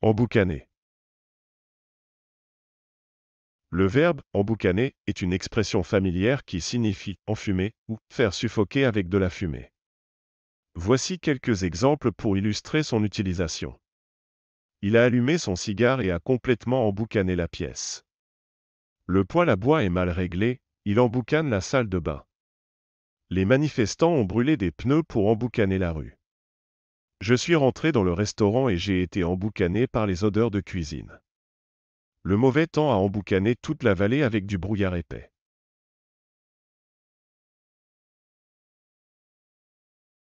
Emboucaner Le verbe emboucaner est une expression familière qui signifie enfumer ou faire suffoquer avec de la fumée. Voici quelques exemples pour illustrer son utilisation. Il a allumé son cigare et a complètement emboucané la pièce. Le poêle à bois est mal réglé, il emboucane la salle de bain. Les manifestants ont brûlé des pneus pour emboucaner la rue. Je suis rentré dans le restaurant et j'ai été emboucané par les odeurs de cuisine. Le mauvais temps a emboucané toute la vallée avec du brouillard épais.